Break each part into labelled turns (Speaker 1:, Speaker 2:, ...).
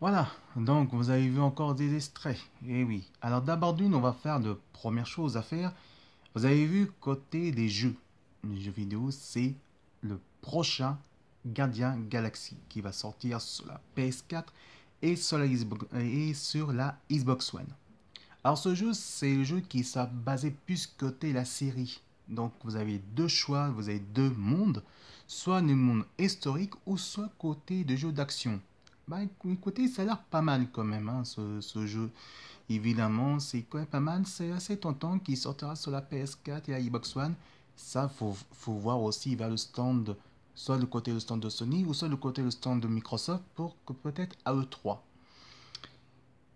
Speaker 1: Voilà, donc vous avez vu encore des extraits. Et eh oui, alors d'abord d'une, on va faire de première chose à faire. Vous avez vu côté des jeux, les jeux vidéo, c'est le prochain Gardien Galaxy qui va sortir sur la PS4 et sur la, Xbox, et sur la Xbox One. Alors ce jeu, c'est le jeu qui sera basé plus côté la série. Donc vous avez deux choix, vous avez deux mondes, soit le monde historique ou soit côté de jeux d'action bah, écoutez ça a l'air pas mal quand même, hein, ce, jeu. Évidemment, c'est quand même pas mal. C'est assez tentant qu'il sortira sur la PS4 et la Xbox One. Ça, faut, faut voir aussi vers le stand, soit le côté le stand de Sony ou soit le côté le stand de Microsoft pour que peut-être à eux 3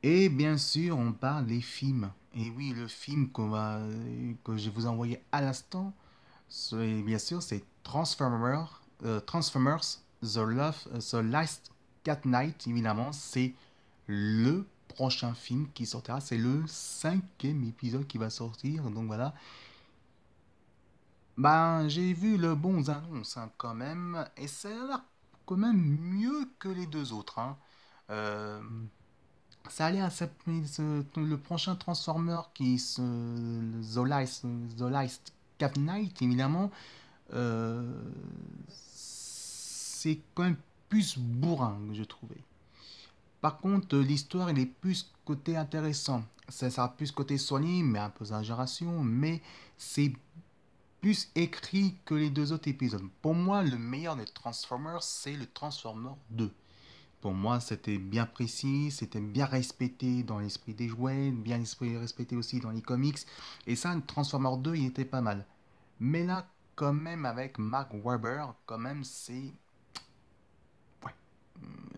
Speaker 1: Et bien sûr, on parle des films. Et oui, le film que je vais vous envoyer à l'instant, bien sûr, c'est Transformers, euh, Transformers The, Love, The Last Cat Knight, évidemment, c'est le prochain film qui sortira. C'est le cinquième épisode qui va sortir. Donc voilà. Ben, j'ai vu le bon annonce hein, quand même. Et c'est a quand même mieux que les deux autres. Hein. Euh, ça allait à le prochain Transformer qui se. The Last, The Last Cat Knight, évidemment. Euh, c'est quand même plus que je trouvais. Par contre, l'histoire, elle est plus côté intéressant. Ça sera plus côté soigné, mais un peu d'ingération, mais c'est plus écrit que les deux autres épisodes. Pour moi, le meilleur des Transformers, c'est le Transformer 2. Pour moi, c'était bien précis, c'était bien respecté dans l'esprit des jouets, bien respecté aussi dans les comics. Et ça, le Transformer 2, il était pas mal. Mais là, quand même, avec Mark Webber, quand même, c'est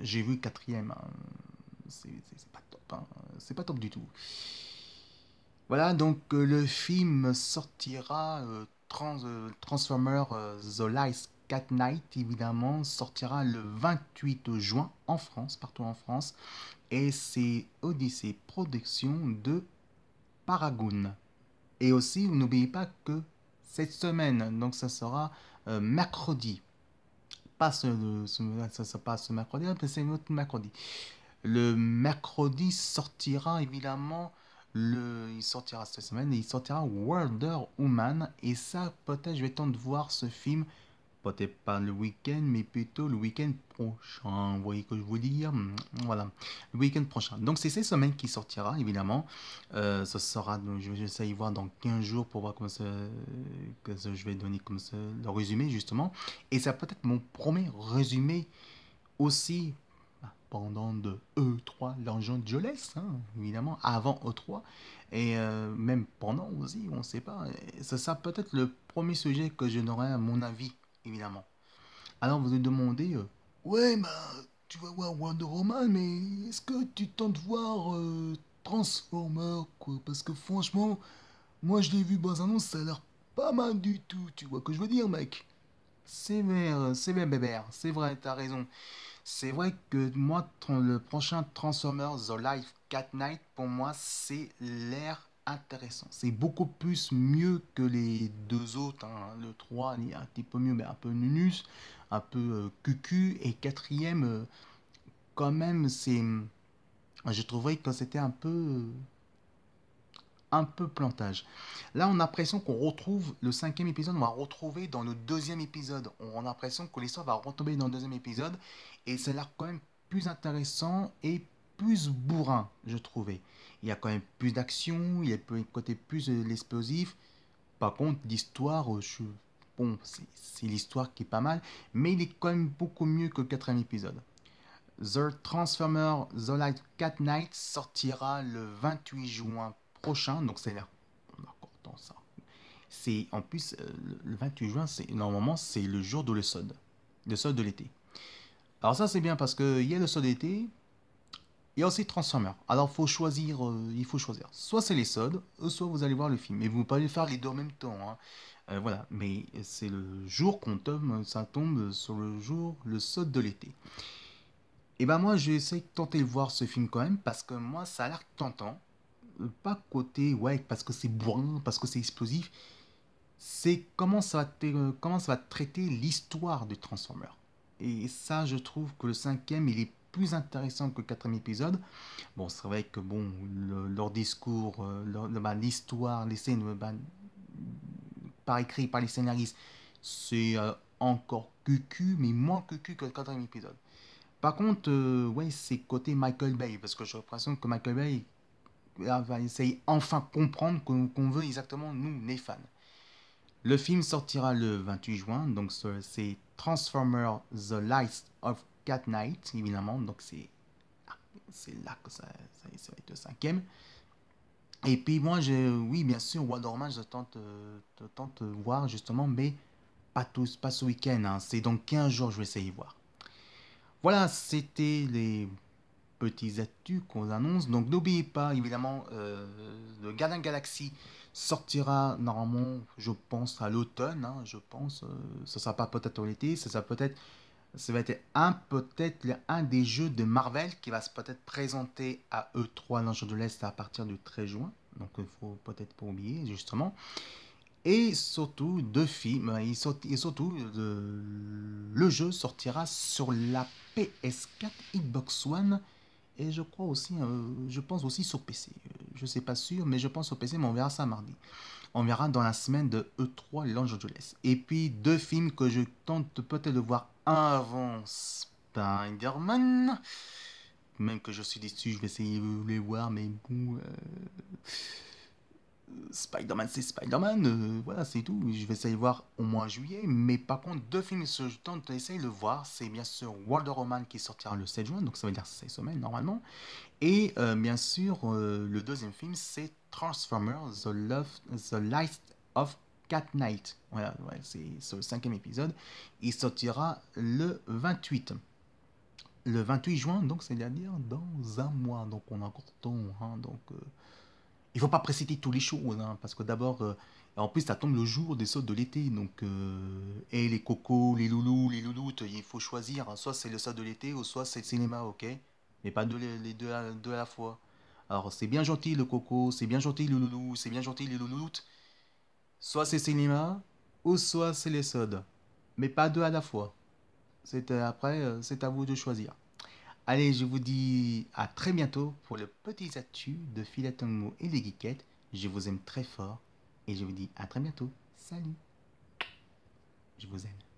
Speaker 1: j'ai vu quatrième. Hein. C'est pas top. Hein. C'est pas top du tout. Voilà, donc euh, le film sortira. Euh, Transformers Transformer euh, The Last Cat Night, évidemment, sortira le 28 juin en France, partout en France. Et c'est Odyssey Production de Paragon. Et aussi, n'oubliez pas que cette semaine, donc ça sera mercredi, euh, ce, passe ce mercredi, hein, mais c'est autre mercredi. Le mercredi sortira évidemment, le, il sortira cette semaine, il sortira Wonder Woman. Et ça, peut-être, je vais tenter de voir ce film peut-être pas le week-end, mais plutôt le week-end prochain. Vous voyez que je vous dis hum, Voilà, le week-end prochain. Donc, c'est cette semaine qui sortira, évidemment. Euh, ce sera, je vais essayer de voir dans 15 jours pour voir comment que je vais donner comme ce, le résumé, justement. Et ça peut être mon premier résumé aussi bah, pendant de E3, l'argent de jeunesse, hein, évidemment, avant E3, et euh, même pendant aussi, on ne sait pas. ça sera peut-être le premier sujet que je donnerai à mon avis évidemment. Alors vous vous demander, euh, ouais, bah, tu vas voir Wonder Woman, mais est-ce que tu tentes voir euh, Transformer, Parce que franchement, moi je l'ai vu dans un annonce, ça a l'air pas mal du tout, tu vois que je veux dire, mec C'est C'est vrai, bébé, c'est vrai, t'as raison. C'est vrai que moi, le prochain Transformer The Life Cat Night, pour moi, c'est l'air intéressant. C'est beaucoup plus mieux que les deux autres. Hein. Le 3, il est un petit peu mieux, mais un peu nunus, un peu euh, cucu. Et quatrième, euh, quand même, c'est... Je trouvais que c'était un peu... Euh, un peu plantage. Là, on a l'impression qu'on retrouve le cinquième épisode, on va retrouver dans le deuxième épisode. On a l'impression que l'histoire va retomber dans le deuxième épisode. Et c'est là quand même plus intéressant et plus bourrin, je trouvais. Il y a quand même plus d'action, il y a côté plus euh, l'explosif Par contre, l'histoire, euh, je... bon, c'est l'histoire qui est pas mal, mais il est quand même beaucoup mieux que le quatrième épisode. The Transformer The Light Cat Knight sortira le 28 juin prochain, donc c'est là. ça. C'est en plus euh, le 28 juin, c'est normalement c'est le jour de le solde, le sol de l'été. Alors ça c'est bien parce que il y le sol d'été, et aussi transformer Alors faut choisir, euh, il faut choisir. Soit c'est les sods, euh, soit vous allez voir le film. Et vous pouvez faire les deux en même temps. Hein. Euh, voilà, mais c'est le jour qu'on tombe, ça tombe sur le jour, le sod de l'été. Et eh ben moi, je vais de tenter de voir ce film quand même, parce que moi, ça a l'air tentant. Pas côté, ouais, parce que c'est bourrin, parce que c'est explosif. C'est comment, ça va comment ça va traiter l'histoire de transformer Et ça, je trouve que le cinquième, il est plus intéressant que le quatrième épisode. Bon, c'est vrai que bon, leur discours, euh, bah, l'histoire, les scènes euh, bah, par écrit, par les scénaristes, c'est euh, encore cucu, mais moins cucu que le quatrième épisode. Par contre, ouais, c'est côté Michael Bay, parce que j'ai l'impression que Michael Bay va essayer enfin comprendre qu'on veut exactement, nous, les fans. Le film sortira le 28 juin, donc c'est Transformers The Lights of night évidemment. Donc, c'est ah, c'est là que ça, va être le cinquième. Et puis, moi, je, oui, bien sûr, Wonderman j'attends je tente, euh, voir justement, mais pas tous, pas ce week-end. Hein. C'est donc 15 jours, je vais essayer voir. Voilà, c'était les petits actus qu'on annonce. Donc n'oubliez pas, évidemment, euh, le Garden Galaxy sortira normalement, je pense, à l'automne. Hein. je pense, euh, ce sera pas peut-être l'été, ça sera peut-être ça va être un peut-être un des jeux de Marvel qui va peut-être présenter à E3 l'Ange de l'Est à partir du 13 juin. Donc il faut peut-être pas oublier justement. Et surtout deux films. Et surtout le, le jeu sortira sur la PS4, Xbox One et je crois aussi, euh, je pense aussi sur PC. Je ne sais pas sûr, mais je pense sur PC, mais on verra ça mardi. On verra dans la semaine de E3 L'Ange de l'Est. Et puis deux films que je tente peut-être de voir avant Spider-Man. Même que je suis déçu, je vais essayer de les voir, mais bon. Euh, Spider-Man, c'est Spider-Man, euh, voilà, c'est tout. Je vais essayer de voir au moins de juillet. Mais par contre, deux films sur temps d'essayer de le voir, c'est bien sûr Wonder Woman qui sortira le 7 juin, donc ça veut dire 6 semaines normalement. Et euh, bien sûr, le deuxième film, c'est Transformers, The, Love, The Light of Cat Night, Voilà, c'est le cinquième épisode. Il sortira le 28. Le 28 juin, donc c'est-à-dire dans un mois. Donc on a encore temps. Hein, donc euh, il faut pas précipiter tous les choses. Hein, parce que d'abord, euh, en plus, ça tombe le jour des sauts de l'été. Donc, euh, et les cocos, les loulous, les louloutes, il faut choisir. Hein, soit c'est le saut de l'été ou soit c'est le cinéma, ok Mais pas les deux à, deux à la fois. Alors c'est bien gentil le coco, c'est bien gentil le loulou, c'est bien gentil les louloutes. Soit c'est cinéma, ou soit c'est les sodes. Mais pas deux à la fois. C'est euh, après, euh, c'est à vous de choisir. Allez, je vous dis à très bientôt pour le petit statut de Philatongmo et les Geekettes. Je vous aime très fort et je vous dis à très bientôt. Salut. Je vous aime.